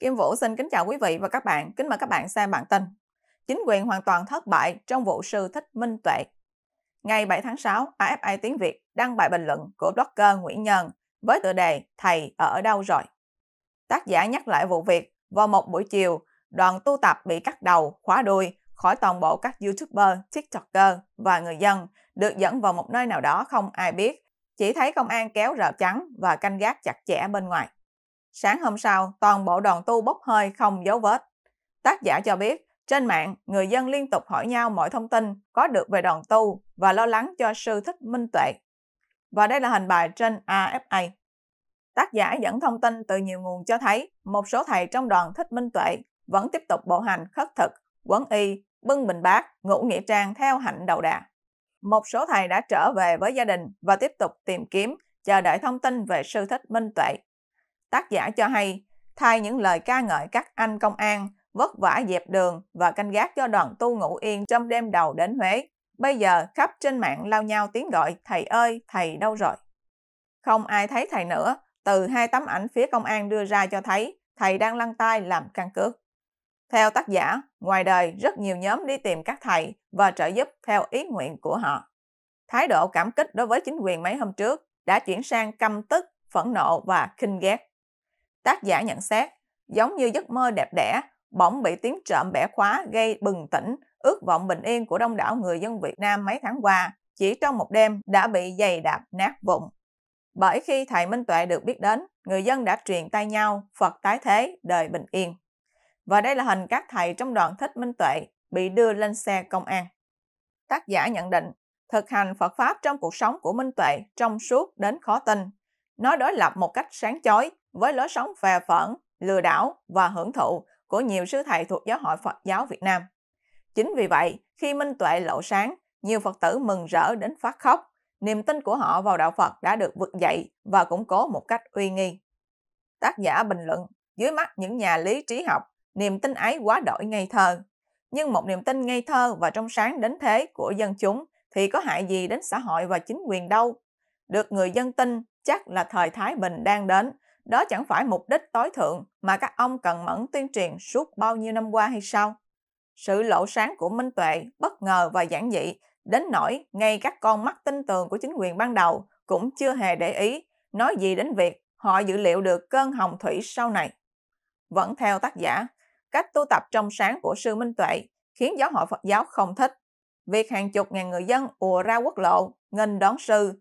Kim Vũ xin kính chào quý vị và các bạn. Kính mời các bạn xem bản tin. Chính quyền hoàn toàn thất bại trong vụ sư thích minh tuệ. Ngày 7 tháng 6, AFI Tiếng Việt đăng bài bình luận của blogger Nguyễn Nhân với tựa đề Thầy ở đâu rồi? Tác giả nhắc lại vụ việc vào một buổi chiều, đoàn tu tập bị cắt đầu, khóa đuôi khỏi toàn bộ các YouTuber, TikToker và người dân được dẫn vào một nơi nào đó không ai biết, chỉ thấy công an kéo rào trắng và canh gác chặt chẽ bên ngoài. Sáng hôm sau, toàn bộ đoàn tu bốc hơi không dấu vết. Tác giả cho biết, trên mạng, người dân liên tục hỏi nhau mọi thông tin có được về đoàn tu và lo lắng cho sư thích minh tuệ. Và đây là hình bài trên AFA. Tác giả dẫn thông tin từ nhiều nguồn cho thấy một số thầy trong đoàn thích minh tuệ vẫn tiếp tục bộ hành khất thực, quấn y, bưng bình bát, ngủ nghĩa trang theo hạnh đầu đà. Một số thầy đã trở về với gia đình và tiếp tục tìm kiếm, chờ đợi thông tin về sư thích minh tuệ tác giả cho hay, thay những lời ca ngợi các anh công an vất vả dẹp đường và canh gác cho đoàn tu ngủ yên trong đêm đầu đến Huế. Bây giờ khắp trên mạng lao nhau tiếng gọi thầy ơi, thầy đâu rồi? Không ai thấy thầy nữa, từ hai tấm ảnh phía công an đưa ra cho thấy thầy đang lăn tay làm căn cước. Theo tác giả, ngoài đời rất nhiều nhóm đi tìm các thầy và trợ giúp theo ý nguyện của họ. Thái độ cảm kích đối với chính quyền mấy hôm trước đã chuyển sang căm tức, phẫn nộ và khinh ghét. Tác giả nhận xét, giống như giấc mơ đẹp đẽ, bỗng bị tiếng trộm bẻ khóa gây bừng tỉnh, ước vọng bình yên của đông đảo người dân Việt Nam mấy tháng qua, chỉ trong một đêm đã bị dày đạp nát vụn. Bởi khi thầy Minh Tuệ được biết đến, người dân đã truyền tay nhau Phật tái thế, đời bình yên. Và đây là hình các thầy trong đoàn thích Minh Tuệ bị đưa lên xe công an. Tác giả nhận định, thực hành Phật Pháp trong cuộc sống của Minh Tuệ trong suốt đến khó tin. Nó đối lập một cách sáng chói với lối sống phè phẫn, lừa đảo và hưởng thụ của nhiều sư thầy thuộc giáo hội Phật giáo Việt Nam. Chính vì vậy, khi Minh Tuệ lộ sáng, nhiều Phật tử mừng rỡ đến phát khóc, niềm tin của họ vào đạo Phật đã được vực dậy và củng cố một cách uy nghi. Tác giả bình luận, dưới mắt những nhà lý trí học, niềm tin ấy quá đổi ngây thơ. Nhưng một niềm tin ngây thơ và trong sáng đến thế của dân chúng thì có hại gì đến xã hội và chính quyền đâu. Được người dân tin chắc là thời Thái Bình đang đến đó chẳng phải mục đích tối thượng mà các ông cần mẫn tuyên truyền suốt bao nhiêu năm qua hay sao? Sự lộ sáng của Minh Tuệ bất ngờ và giản dị, đến nỗi ngay các con mắt tinh tường của chính quyền ban đầu cũng chưa hề để ý, nói gì đến việc họ dự liệu được cơn hồng thủy sau này. Vẫn theo tác giả, cách tu tập trong sáng của sư Minh Tuệ khiến giáo hội Phật giáo không thích. Việc hàng chục ngàn người dân ùa ra quốc lộ, nghênh đón sư,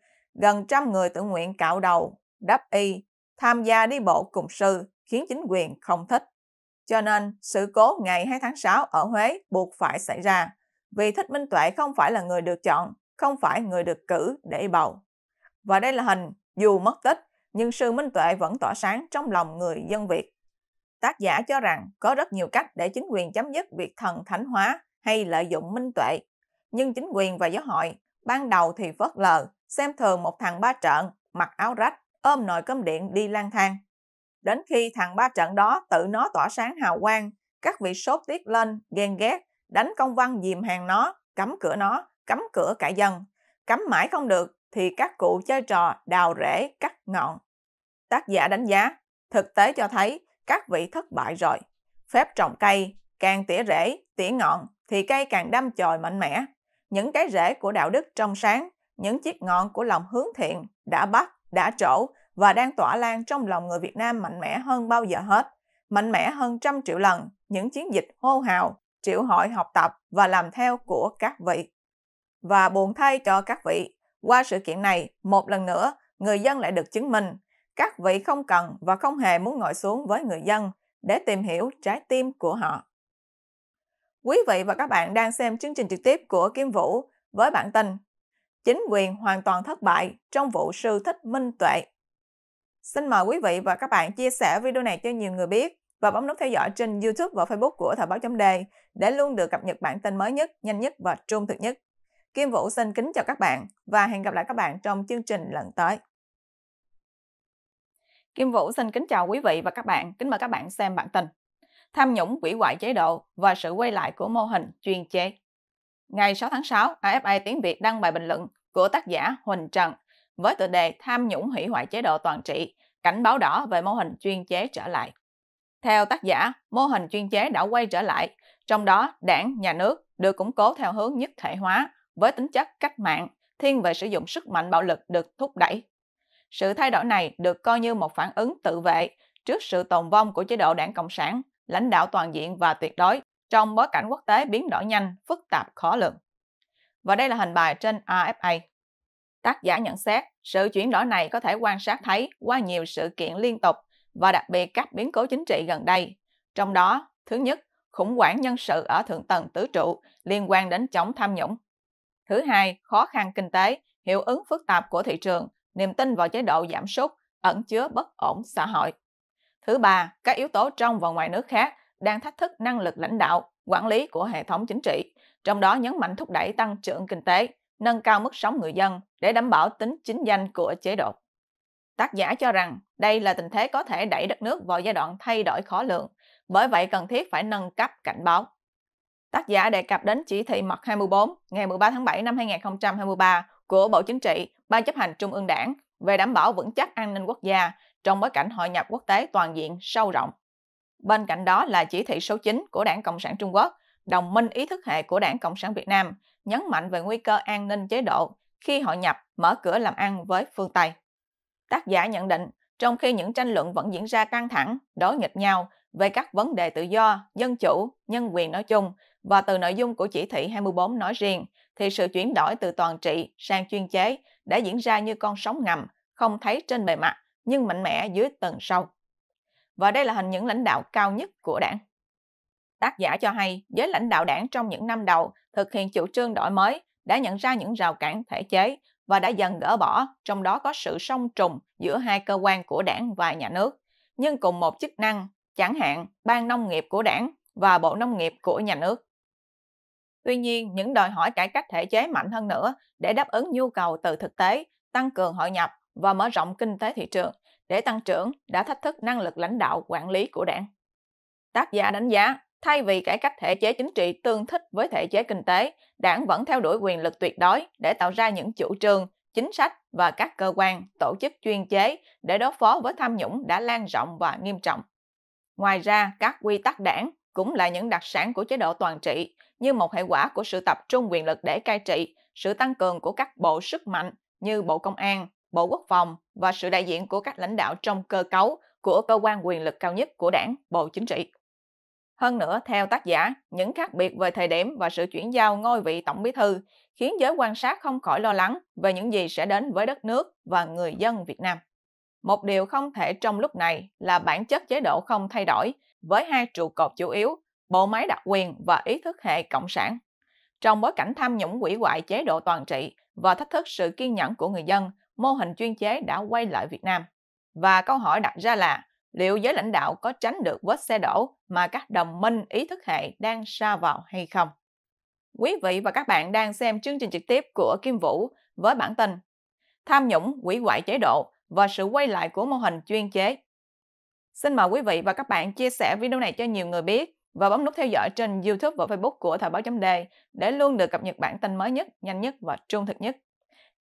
gần trăm người tự nguyện cạo đầu, đắp y, tham gia đi bộ cùng sư khiến chính quyền không thích. Cho nên, sự cố ngày 2 tháng 6 ở Huế buộc phải xảy ra, vì Thích Minh Tuệ không phải là người được chọn, không phải người được cử để bầu. Và đây là hình, dù mất tích, nhưng sư Minh Tuệ vẫn tỏa sáng trong lòng người dân Việt. Tác giả cho rằng có rất nhiều cách để chính quyền chấm dứt việc thần thánh hóa hay lợi dụng Minh Tuệ. Nhưng chính quyền và giáo hội ban đầu thì phớt lờ, xem thường một thằng ba trợn, mặc áo rách, ôm nồi cơm điện đi lang thang. Đến khi thằng ba trận đó tự nó tỏa sáng hào quang, các vị sốt tiết lên, ghen ghét, đánh công văn dìm hàng nó, cấm cửa nó, cấm cửa cả dân. Cấm mãi không được thì các cụ chơi trò đào rễ cắt ngọn. Tác giả đánh giá, thực tế cho thấy các vị thất bại rồi. Phép trồng cây, càng tỉa rễ, tỉa ngọn thì cây càng đâm chồi mạnh mẽ. Những cái rễ của đạo đức trong sáng, những chiếc ngọn của lòng hướng thiện đã bắt đã trổ và đang tỏa lan trong lòng người Việt Nam mạnh mẽ hơn bao giờ hết, mạnh mẽ hơn trăm triệu lần những chiến dịch hô hào, triệu hội học tập và làm theo của các vị. Và buồn thay cho các vị, qua sự kiện này, một lần nữa, người dân lại được chứng minh các vị không cần và không hề muốn ngồi xuống với người dân để tìm hiểu trái tim của họ. Quý vị và các bạn đang xem chương trình trực tiếp của Kim Vũ với bản tin chính quyền hoàn toàn thất bại trong vụ sư thích minh tuệ. Xin mời quý vị và các bạn chia sẻ video này cho nhiều người biết và bấm nút theo dõi trên YouTube và Facebook của Thời báo chấm đề để luôn được cập nhật bản tin mới nhất, nhanh nhất và trung thực nhất. Kim Vũ xin kính chào các bạn và hẹn gặp lại các bạn trong chương trình lần tới. Kim Vũ xin kính chào quý vị và các bạn, kính mời các bạn xem bản tin. Tham nhũng quỷ hoại chế độ và sự quay lại của mô hình chuyên chế. Ngày 6 tháng 6, AFA tiếng Việt đăng bài bình luận của tác giả Huỳnh Trần với tựa đề Tham nhũng hủy hoại chế độ toàn trị, cảnh báo đỏ về mô hình chuyên chế trở lại. Theo tác giả, mô hình chuyên chế đã quay trở lại, trong đó đảng, nhà nước được củng cố theo hướng nhất thể hóa với tính chất cách mạng, thiên về sử dụng sức mạnh bạo lực được thúc đẩy. Sự thay đổi này được coi như một phản ứng tự vệ trước sự tồn vong của chế độ đảng Cộng sản, lãnh đạo toàn diện và tuyệt đối trong bối cảnh quốc tế biến đổi nhanh, phức tạp khó lường. Và đây là hình bài trên AFA. Tác giả nhận xét, sự chuyển đổi này có thể quan sát thấy qua nhiều sự kiện liên tục và đặc biệt các biến cố chính trị gần đây. Trong đó, thứ nhất, khủng hoảng nhân sự ở thượng tầng tứ trụ liên quan đến chống tham nhũng. Thứ hai, khó khăn kinh tế, hiệu ứng phức tạp của thị trường, niềm tin vào chế độ giảm sút, ẩn chứa bất ổn xã hội. Thứ ba, các yếu tố trong và ngoài nước khác đang thách thức năng lực lãnh đạo, quản lý của hệ thống chính trị, trong đó nhấn mạnh thúc đẩy tăng trưởng kinh tế, nâng cao mức sống người dân để đảm bảo tính chính danh của chế độ. Tác giả cho rằng đây là tình thế có thể đẩy đất nước vào giai đoạn thay đổi khó lường, bởi vậy cần thiết phải nâng cấp cảnh báo. Tác giả đề cập đến chỉ thị mật 24 ngày 13 tháng 7 năm 2023 của Bộ Chính trị, Ban chấp hành Trung ương Đảng về đảm bảo vững chắc an ninh quốc gia trong bối cảnh hội nhập quốc tế toàn diện sâu rộng. Bên cạnh đó là chỉ thị số 9 của Đảng Cộng sản Trung Quốc, đồng minh ý thức hệ của Đảng Cộng sản Việt Nam, nhấn mạnh về nguy cơ an ninh chế độ khi hội nhập mở cửa làm ăn với phương Tây. Tác giả nhận định, trong khi những tranh luận vẫn diễn ra căng thẳng, đối nghịch nhau về các vấn đề tự do, dân chủ, nhân quyền nói chung và từ nội dung của chỉ thị 24 nói riêng, thì sự chuyển đổi từ toàn trị sang chuyên chế đã diễn ra như con sóng ngầm, không thấy trên bề mặt nhưng mạnh mẽ dưới tầng sâu và đây là hình những lãnh đạo cao nhất của đảng. Tác giả cho hay, giới lãnh đạo đảng trong những năm đầu thực hiện chủ trương đổi mới đã nhận ra những rào cản thể chế và đã dần gỡ bỏ, trong đó có sự song trùng giữa hai cơ quan của đảng và nhà nước, nhưng cùng một chức năng, chẳng hạn ban nông nghiệp của đảng và bộ nông nghiệp của nhà nước. Tuy nhiên, những đòi hỏi cải cách thể chế mạnh hơn nữa để đáp ứng nhu cầu từ thực tế, tăng cường hội nhập và mở rộng kinh tế thị trường để tăng trưởng đã thách thức năng lực lãnh đạo quản lý của đảng. Tác giả đánh giá, thay vì cải cách thể chế chính trị tương thích với thể chế kinh tế, đảng vẫn theo đuổi quyền lực tuyệt đối để tạo ra những chủ trương, chính sách và các cơ quan, tổ chức chuyên chế để đối phó với tham nhũng đã lan rộng và nghiêm trọng. Ngoài ra, các quy tắc đảng cũng là những đặc sản của chế độ toàn trị, như một hệ quả của sự tập trung quyền lực để cai trị, sự tăng cường của các bộ sức mạnh như Bộ Công an, Bộ Quốc phòng và sự đại diện của các lãnh đạo trong cơ cấu của cơ quan quyền lực cao nhất của đảng, Bộ Chính trị. Hơn nữa, theo tác giả, những khác biệt về thời điểm và sự chuyển giao ngôi vị Tổng Bí Thư khiến giới quan sát không khỏi lo lắng về những gì sẽ đến với đất nước và người dân Việt Nam. Một điều không thể trong lúc này là bản chất chế độ không thay đổi với hai trụ cột chủ yếu, bộ máy đặc quyền và ý thức hệ cộng sản. Trong bối cảnh tham nhũng quỷ hoại chế độ toàn trị và thách thức sự kiên nhẫn của người dân, mô hình chuyên chế đã quay lại Việt Nam. Và câu hỏi đặt ra là liệu giới lãnh đạo có tránh được vết xe đổ mà các đồng minh ý thức hệ đang sa vào hay không? Quý vị và các bạn đang xem chương trình trực tiếp của Kim Vũ với bản tin Tham nhũng, quỷ hoại chế độ và sự quay lại của mô hình chuyên chế. Xin mời quý vị và các bạn chia sẻ video này cho nhiều người biết và bấm nút theo dõi trên YouTube và Facebook của Thời báo chấm để luôn được cập nhật bản tin mới nhất, nhanh nhất và trung thực nhất.